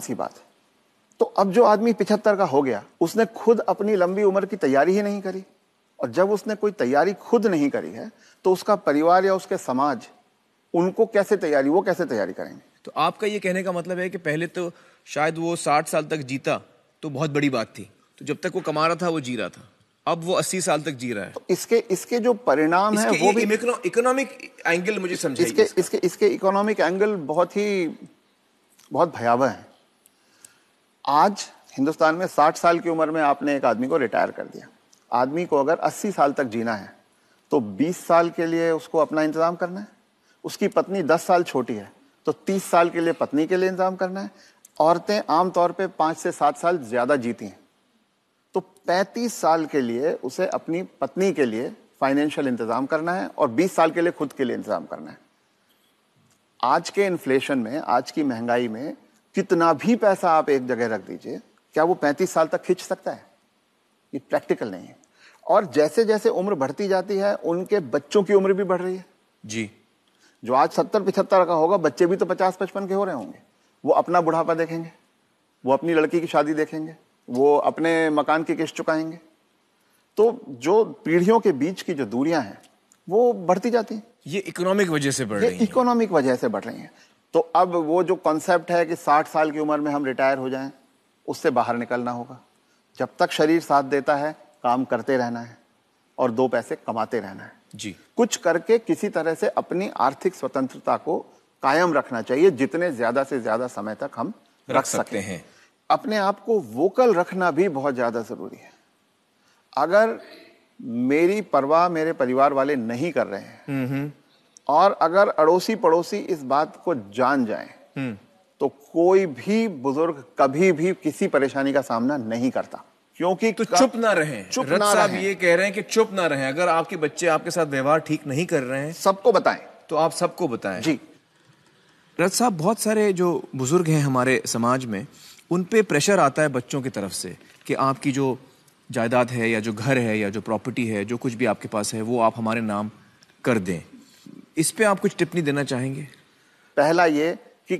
सी बात है तो अब जो आदमी पिछहत्तर का हो गया उसने खुद अपनी लंबी उम्र की तैयारी ही नहीं करी और जब उसने कोई तैयारी खुद नहीं करी है तो उसका परिवार या उसके समाज उनको कैसे तैयारी वो कैसे तैयारी करेंगे तो आपका ये कहने का मतलब है कि पहले तो शायद वो साठ साल तक जीता तो बहुत बड़ी बात थी तो जब तक वो कमा रहा था वो जी रहा था अब वो अस्सी साल तक जी रहा है तो इसके इसके जो परिणाम है वो भी इकोनॉमिक एंगल मुझे समझ इसके इसके इसके इकोनॉमिक एंगल बहुत ही बहुत भयावह है आज हिंदुस्तान में 60 साल की उम्र में आपने एक आदमी को रिटायर कर दिया आदमी को अगर 80 साल तक जीना है तो 20 साल के लिए उसको अपना इंतजाम करना है उसकी पत्नी 10 साल छोटी है तो 30 साल के लिए पत्नी के लिए इंतजाम करना है औरतें आमतौर पे पाँच से सात साल ज़्यादा जीती हैं तो 35 साल के लिए उसे अपनी पत्नी के लिए फाइनेंशियल इंतजाम करना है और 20 साल के लिए खुद के लिए इंतजाम करना है आज के इन्फ्लेशन में आज की महंगाई में कितना भी पैसा आप एक जगह रख दीजिए क्या वो पैंतीस साल तक खींच सकता है ये प्रैक्टिकल नहीं है और जैसे जैसे उम्र बढ़ती जाती है उनके बच्चों की उम्र भी बढ़ रही है जी जो आज सत्तर पिछहत्तर का होगा बच्चे भी तो पचास पचपन के हो रहे होंगे वो अपना बुढ़ापा देखेंगे वो अपनी लड़की की शादी देखेंगे वो अपने मकान की किस्त चुकाएंगे तो जो पीढ़ियों के बीच की जो दूरियां हैं वो बढ़ती जाती हैं ये इकोनॉमिक वजह से बढ़ रही है इकोनॉमिक वजह से बढ़ रही हैं तो अब वो जो कॉन्सेप्ट है कि 60 साल की उम्र में हम रिटायर हो जाएं उससे बाहर निकलना होगा जब तक शरीर साथ देता है काम करते रहना है और दो पैसे कमाते रहना है जी कुछ करके किसी तरह से अपनी आर्थिक स्वतंत्रता को कायम रखना चाहिए जितने ज्यादा से ज्यादा समय तक हम रख, रख सकते हैं अपने आप को वोकल रखना भी बहुत ज्यादा जरूरी है अगर मेरी परवाह मेरे परिवार वाले नहीं कर रहे हैं हम्म, हम्म। और अगर अड़ोसी पड़ोसी इस बात को जान जाए हम्म। तो कोई भी बुजुर्ग कभी भी किसी परेशानी का सामना नहीं करता क्योंकि तो चुप ना रहे चुप ना साहब ये कह रहे हैं कि चुप ना रहे अगर आपके बच्चे आपके साथ व्यवहार ठीक नहीं कर रहे हैं सबको बताएं तो आप सबको बताएं जी रथ साहब बहुत सारे जो बुजुर्ग हैं हमारे समाज में उन पे प्रेशर आता है बच्चों की तरफ से कि आपकी जो जायदाद है या जो घर है या जो प्रॉपर्टी है जो कुछ भी आपके पास है वो आप हमारे नाम कर दें इस पे आप कुछ टिप्पणी देना चाहेंगे पहला ये कि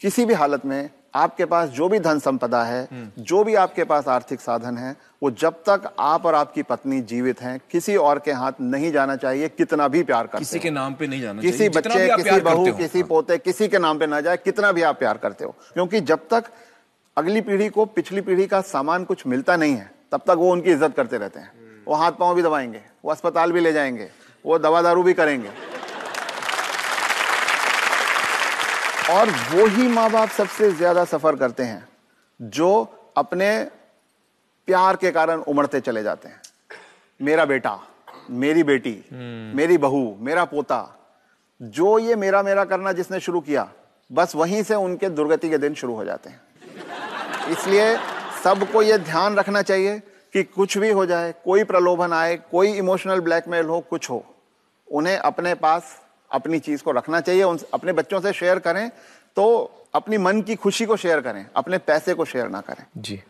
किसी भी हालत में आपके पास जो भी धन संपदा है हम्म। जो भी आपके पास आर्थिक साधन है वो जब तक आप और आपकी पत्नी जीवित हैं किसी और के हाथ नहीं जाना चाहिए कितना भी प्यार करते किसी के नाम पे नहीं जाना किसी चाहिए। बच्चे किसी बहू किसी हाँ। पोते किसी के नाम पे ना जाए कितना भी आप प्यार करते हो क्योंकि जब तक अगली पीढ़ी को पिछली पीढ़ी का सामान कुछ मिलता नहीं है तब तक वो उनकी इज्जत करते रहते हैं वो हाथ पाँव भी दबाएंगे वो अस्पताल भी ले जाएंगे वो दवा दारू भी करेंगे और वो ही माँ बाप सबसे ज्यादा सफर करते हैं जो अपने प्यार के कारण उमड़ते चले जाते हैं मेरा बेटा मेरी बेटी hmm. मेरी बहू मेरा पोता जो ये मेरा मेरा करना जिसने शुरू किया बस वहीं से उनके दुर्गति के दिन शुरू हो जाते हैं इसलिए सबको ये ध्यान रखना चाहिए कि कुछ भी हो जाए कोई प्रलोभन आए कोई इमोशनल ब्लैकमेल हो कुछ हो उन्हें अपने पास अपनी चीज़ को रखना चाहिए उन अपने बच्चों से शेयर करें तो अपनी मन की खुशी को शेयर करें अपने पैसे को शेयर ना करें जी